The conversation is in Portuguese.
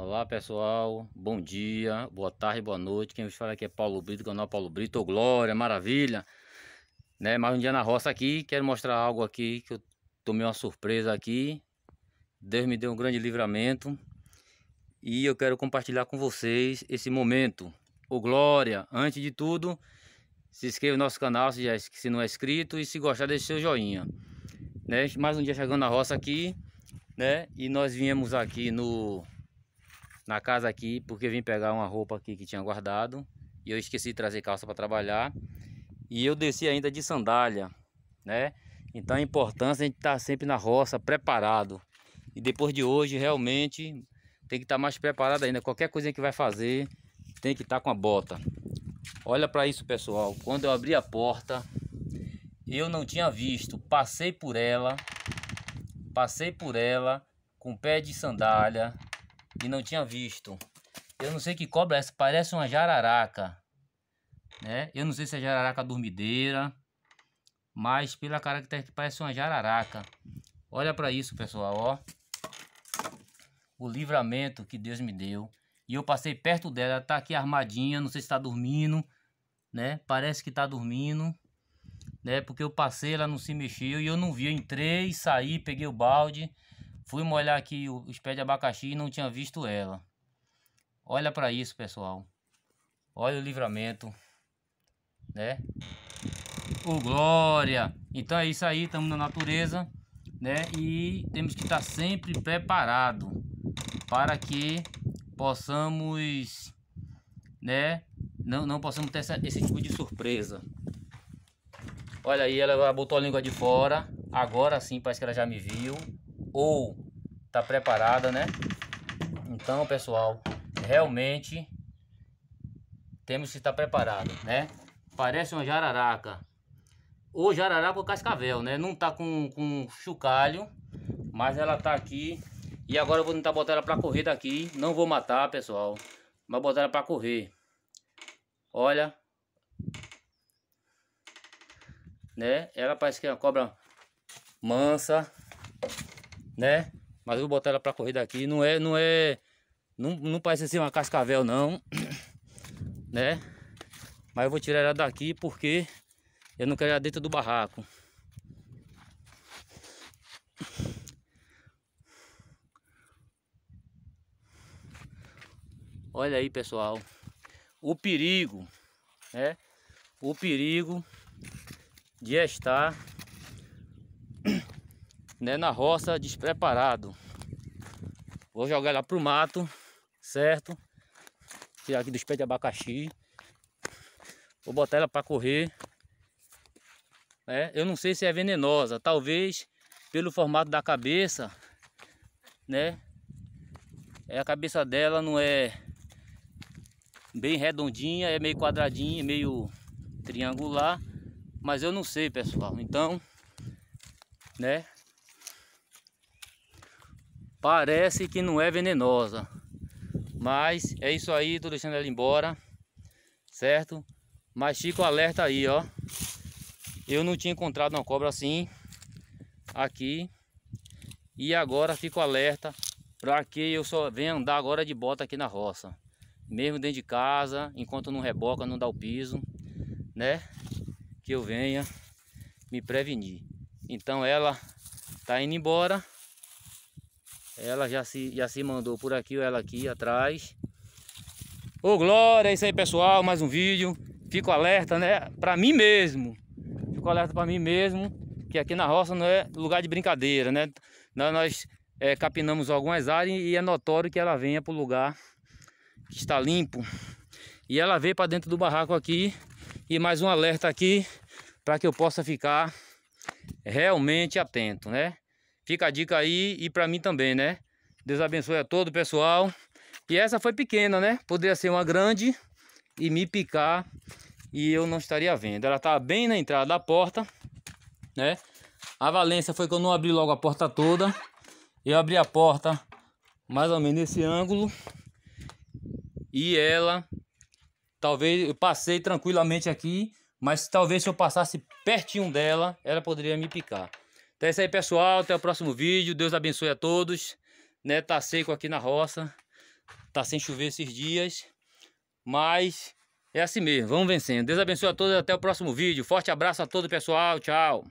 Olá pessoal, bom dia, boa tarde, boa noite. Quem vos fala aqui é Paulo Brito, canal Paulo Brito, glória, maravilha. Né? Mais um dia na roça aqui, quero mostrar algo aqui que eu tomei uma surpresa aqui. Deus me deu um grande livramento e eu quero compartilhar com vocês esse momento. Ô glória, antes de tudo, se inscreva no nosso canal se, já, se não é inscrito e se gostar deixe seu joinha. Né? Mais um dia chegando na roça aqui, né? E nós viemos aqui no na casa aqui porque vim pegar uma roupa aqui que tinha guardado e eu esqueci de trazer calça para trabalhar e eu desci ainda de sandália, né? Então a importância de é a gente estar tá sempre na roça preparado e depois de hoje realmente tem que estar tá mais preparado ainda. Qualquer coisa que vai fazer tem que estar tá com a bota. Olha para isso pessoal, quando eu abri a porta eu não tinha visto, passei por ela, passei por ela com pé de sandália, e não tinha visto. Eu não sei que cobra é essa, parece uma jararaca, né? Eu não sei se é jararaca dormideira, mas pela característica parece uma jararaca. Olha para isso, pessoal, ó. O livramento que Deus me deu. E eu passei perto dela, ela tá aqui armadinha, não sei se tá dormindo, né? Parece que tá dormindo, né? Porque eu passei, ela não se mexeu e eu não vi. Eu entrei, saí, peguei o balde Fui molhar aqui os pés de abacaxi e não tinha visto ela. Olha para isso, pessoal. Olha o livramento, né? Ô, glória! Então é isso aí, estamos na natureza, né? E temos que estar tá sempre preparado para que possamos, né? Não, não possamos ter essa, esse tipo de surpresa. Olha aí, ela botou a língua de fora. Agora sim, parece que ela já me viu ou tá preparada, né? Então, pessoal, realmente temos que estar preparado, né? Parece uma jararaca. Ou jararaca é ou cascavel, né? Não tá com, com chocalho, mas ela tá aqui. E agora eu vou tentar botar ela para correr daqui. Não vou matar, pessoal. Mas botar ela para correr. Olha. Né? Ela parece que é uma cobra mansa né? Mas eu vou botar ela pra correr daqui Não é, não é... Não, não parece ser uma cascavel, não. Né? Mas eu vou tirar ela daqui porque eu não quero ela dentro do barraco. Olha aí, pessoal. O perigo, né? O perigo de estar né, na roça despreparado. Vou jogar lá pro mato, certo? Tirar aqui dos pés de abacaxi. Vou botar ela para correr. É, eu não sei se é venenosa, talvez pelo formato da cabeça, né? É, a cabeça dela não é bem redondinha, é meio quadradinha, meio triangular, mas eu não sei, pessoal. Então, né? Parece que não é venenosa. Mas é isso aí, tô deixando ela embora. Certo? Mas o alerta aí, ó. Eu não tinha encontrado uma cobra assim aqui. E agora fico alerta para que eu só venha andar agora de bota aqui na roça. Mesmo dentro de casa, enquanto não reboca, não dá o piso, né? Que eu venha me prevenir. Então ela tá indo embora. Ela já se, já se mandou por aqui ou ela aqui atrás. Ô oh, Glória, é isso aí pessoal, mais um vídeo. Fico alerta, né? Pra mim mesmo. Fico alerta pra mim mesmo, que aqui na roça não é lugar de brincadeira, né? Nós é, capinamos algumas áreas e é notório que ela venha pro lugar que está limpo. E ela veio para dentro do barraco aqui. E mais um alerta aqui para que eu possa ficar realmente atento, né? Fica a dica aí e para mim também, né? Deus abençoe a todo o pessoal. E essa foi pequena, né? Poderia ser uma grande e me picar e eu não estaria vendo. Ela tá bem na entrada da porta, né? A valência foi que eu não abri logo a porta toda. Eu abri a porta mais ou menos nesse ângulo. E ela, talvez eu passei tranquilamente aqui, mas talvez se eu passasse pertinho dela, ela poderia me picar. Então é isso aí, pessoal. Até o próximo vídeo. Deus abençoe a todos. Né? Tá seco aqui na roça. Tá sem chover esses dias. Mas é assim mesmo. Vamos vencendo. Deus abençoe a todos. Até o próximo vídeo. Forte abraço a todo pessoal. Tchau.